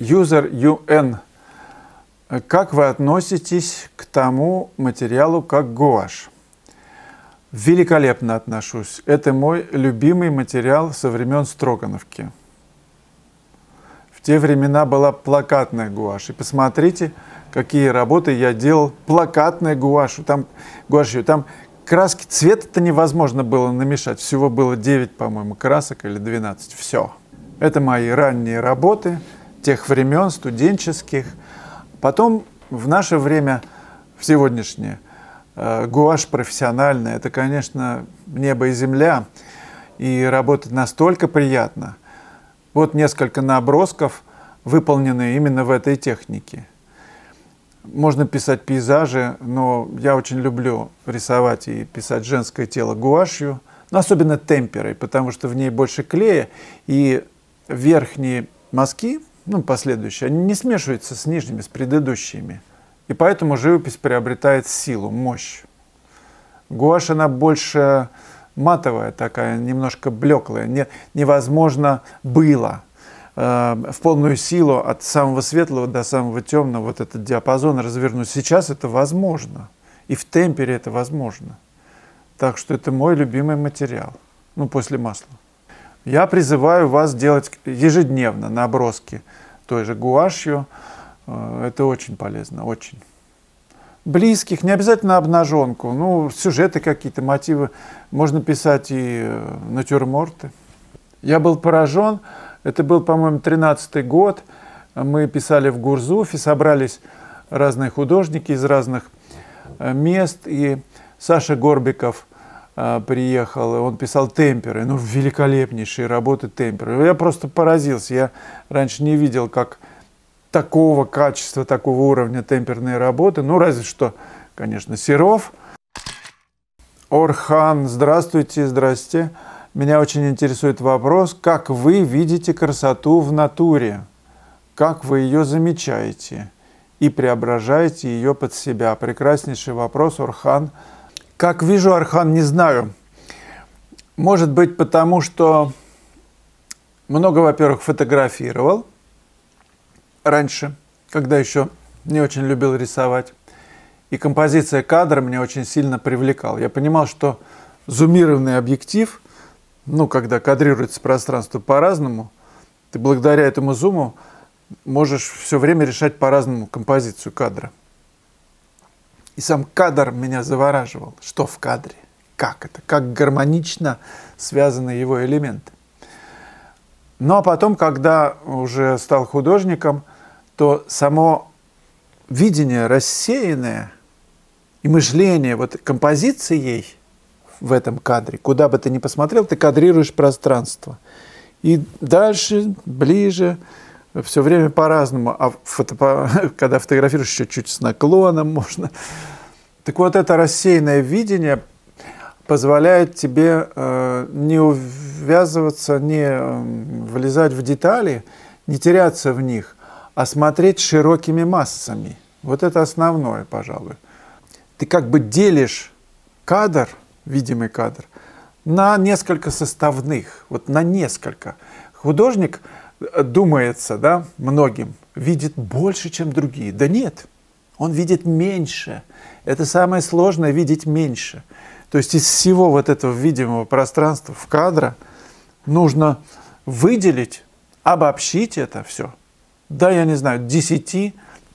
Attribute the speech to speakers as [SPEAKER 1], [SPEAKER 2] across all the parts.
[SPEAKER 1] User UN. Как вы относитесь к тому материалу, как гуашь? Великолепно отношусь. Это мой любимый материал со времен Строгановки. В те времена была плакатная гуашь. И посмотрите, какие работы я делал плакатной гуашью. Там, гуашью. Там краски, цвета-то невозможно было намешать. Всего было 9, по-моему, красок или 12. Все. Это мои ранние работы тех времен студенческих. Потом в наше время, в сегодняшнее, э, гуашь профессиональная, это, конечно, небо и земля, и работать настолько приятно. Вот несколько набросков, выполненные именно в этой технике. Можно писать пейзажи, но я очень люблю рисовать и писать женское тело гуашью, но особенно темперой, потому что в ней больше клея, и верхние мазки ну, последующие, они не смешиваются с нижними, с предыдущими. И поэтому живопись приобретает силу, мощь. Гуашь, она больше матовая такая, немножко блеклая. Не, невозможно было э, в полную силу от самого светлого до самого темного вот этот диапазон развернуть. Сейчас это возможно. И в темпере это возможно. Так что это мой любимый материал. Ну, после масла. Я призываю вас делать ежедневно наброски той же гуашью. Э, это очень полезно, очень. Близких, не обязательно обнаженку, ну, сюжеты какие-то, мотивы. Можно писать и э, натюрморты. Я был поражен, это был, по-моему, 13-й год. Мы писали в Гурзуфе, собрались разные художники из разных э, мест, и Саша Горбиков – а, приехал, и он писал темперы, ну, великолепнейшие работы темперы. Я просто поразился, я раньше не видел, как такого качества, такого уровня темперные работы, ну, разве что, конечно, Серов. Орхан, здравствуйте, здрасте. Меня очень интересует вопрос, как вы видите красоту в натуре, как вы ее замечаете и преображаете ее под себя. Прекраснейший вопрос, Орхан. Орхан. Как вижу, Архан, не знаю. Может быть, потому что много, во-первых, фотографировал раньше, когда еще не очень любил рисовать. И композиция кадра меня очень сильно привлекала. Я понимал, что зумированный объектив, ну, когда кадрируется пространство по-разному, ты благодаря этому зуму можешь все время решать по-разному композицию кадра. И сам кадр меня завораживал. Что в кадре? Как это? Как гармонично связаны его элементы. Ну а потом, когда уже стал художником, то само видение рассеянное и мышление вот композицией в этом кадре, куда бы ты ни посмотрел, ты кадрируешь пространство. И дальше, ближе, все время по-разному, а фото, когда фотографируешь еще чуть с наклоном можно. Так вот, это рассеянное видение позволяет тебе э, не увязываться, не э, влезать в детали, не теряться в них, а смотреть широкими массами. Вот это основное, пожалуй. Ты как бы делишь кадр, видимый кадр, на несколько составных, вот на несколько. Художник – думается, да, многим, видит больше, чем другие. Да нет, он видит меньше. Это самое сложное — видеть меньше. То есть из всего вот этого видимого пространства в кадра нужно выделить, обобщить это все. Да, я не знаю, десяти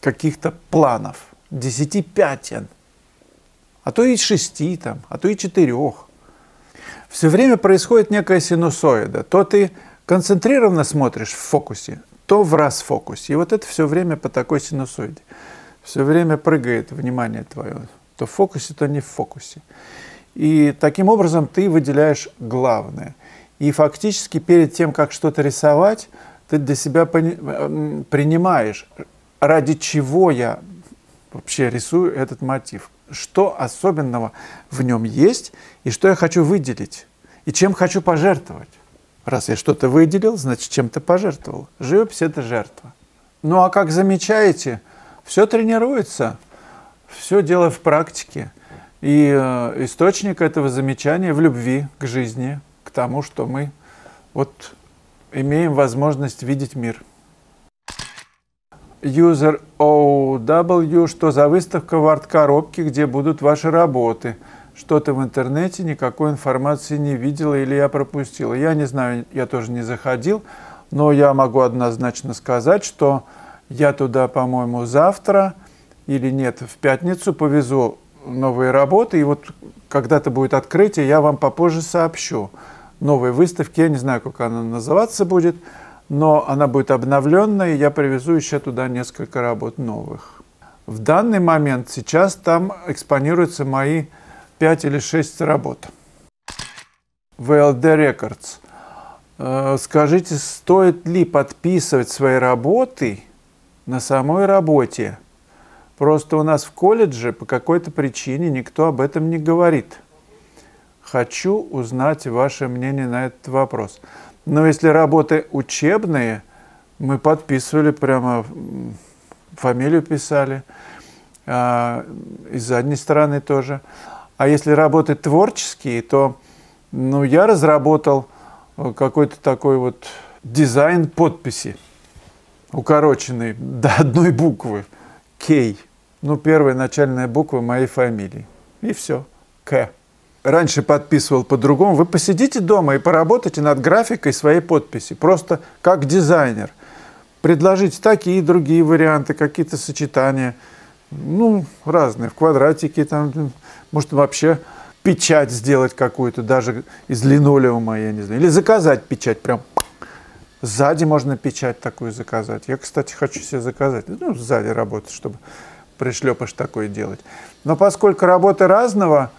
[SPEAKER 1] каких-то планов, десяти пятен, а то и шести там, а то и четырех. Все время происходит некая синусоида. То ты концентрированно смотришь в фокусе, то в раз фокусе. И вот это все время по такой синусоиде. Все время прыгает внимание твое. То в фокусе, то не в фокусе. И таким образом ты выделяешь главное. И фактически перед тем, как что-то рисовать, ты для себя э, принимаешь, ради чего я вообще рисую этот мотив, что особенного в нем есть и что я хочу выделить, и чем хочу пожертвовать. Раз я что-то выделил, значит, чем-то пожертвовал. Живопись – это жертва. Ну а как замечаете, все тренируется, все дело в практике. И э, источник этого замечания в любви к жизни, к тому, что мы вот имеем возможность видеть мир. User OW, что за выставка в арт-коробке, где будут ваши работы – что-то в интернете, никакой информации не видела или я пропустила. Я не знаю, я тоже не заходил, но я могу однозначно сказать, что я туда, по-моему, завтра или нет, в пятницу повезу новые работы, и вот когда-то будет открытие, я вам попозже сообщу. Новой выставки, я не знаю, как она называться будет, но она будет обновленная, и я привезу еще туда несколько работ новых. В данный момент сейчас там экспонируются мои 5 или 6 работ. VLD Records. Э, скажите, стоит ли подписывать свои работы на самой работе? Просто у нас в колледже по какой-то причине никто об этом не говорит. Хочу узнать ваше мнение на этот вопрос. Но если работы учебные, мы подписывали прямо, фамилию писали, а, и с задней стороны тоже. А если работы творческие, то ну, я разработал э, какой-то такой вот дизайн подписи, укороченный до одной буквы. Кей. Ну, первая начальная буква моей фамилии. И все. К. Раньше подписывал по-другому. Вы посидите дома и поработайте над графикой своей подписи. Просто как дизайнер. Предложите такие и другие варианты, какие-то сочетания – ну, разные. В квадратике там, может, вообще печать сделать какую-то, даже из линолеума, я не знаю. Или заказать печать прям. Сзади можно печать такую заказать. Я, кстати, хочу себе заказать. Ну, сзади работать, чтобы пришлепыш такое делать. Но поскольку работы разного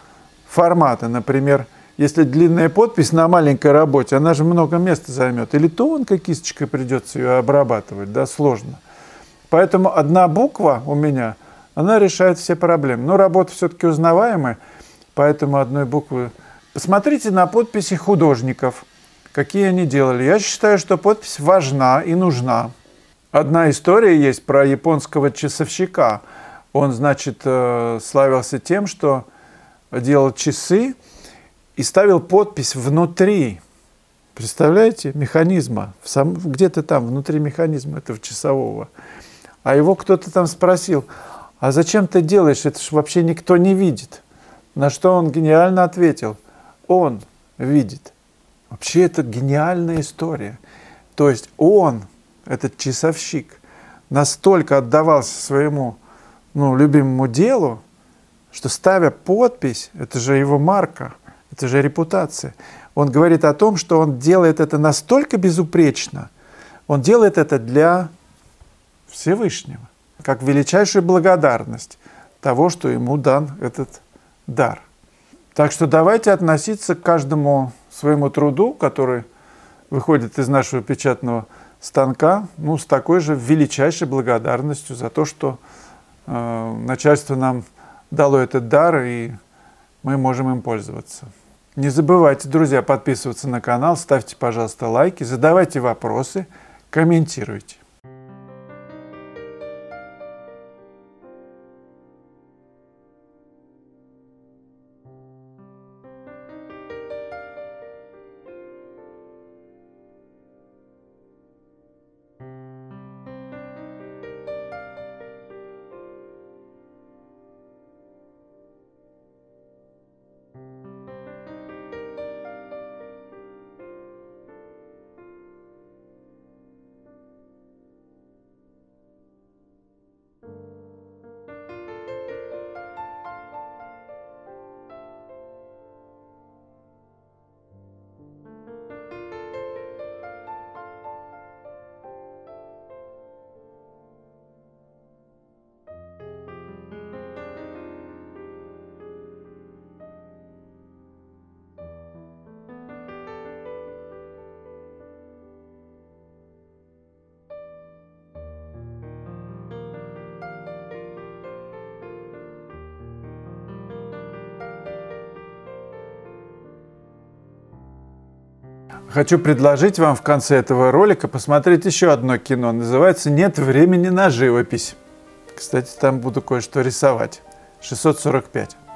[SPEAKER 1] формата, например, если длинная подпись на маленькой работе, она же много места займет. Или тонкой кисточкой придется ее обрабатывать, да, сложно. Поэтому одна буква у меня – она решает все проблемы. Но работа все-таки узнаваемая, поэтому одной буквы. Посмотрите на подписи художников, какие они делали. Я считаю, что подпись важна и нужна. Одна история есть про японского часовщика. Он, значит, э, славился тем, что делал часы и ставил подпись внутри. Представляете, механизма, где-то там, внутри механизма этого часового. А его кто-то там спросил, а зачем ты делаешь, это же вообще никто не видит. На что он гениально ответил, он видит. Вообще это гениальная история. То есть он, этот часовщик, настолько отдавался своему ну, любимому делу, что ставя подпись, это же его марка, это же репутация, он говорит о том, что он делает это настолько безупречно, он делает это для Всевышнего как величайшую благодарность того, что ему дан этот дар. Так что давайте относиться к каждому своему труду, который выходит из нашего печатного станка, ну, с такой же величайшей благодарностью за то, что э, начальство нам дало этот дар, и мы можем им пользоваться. Не забывайте, друзья, подписываться на канал, ставьте, пожалуйста, лайки, задавайте вопросы, комментируйте. Хочу предложить вам в конце этого ролика посмотреть еще одно кино. Называется «Нет времени на живопись». Кстати, там буду кое-что рисовать. 645.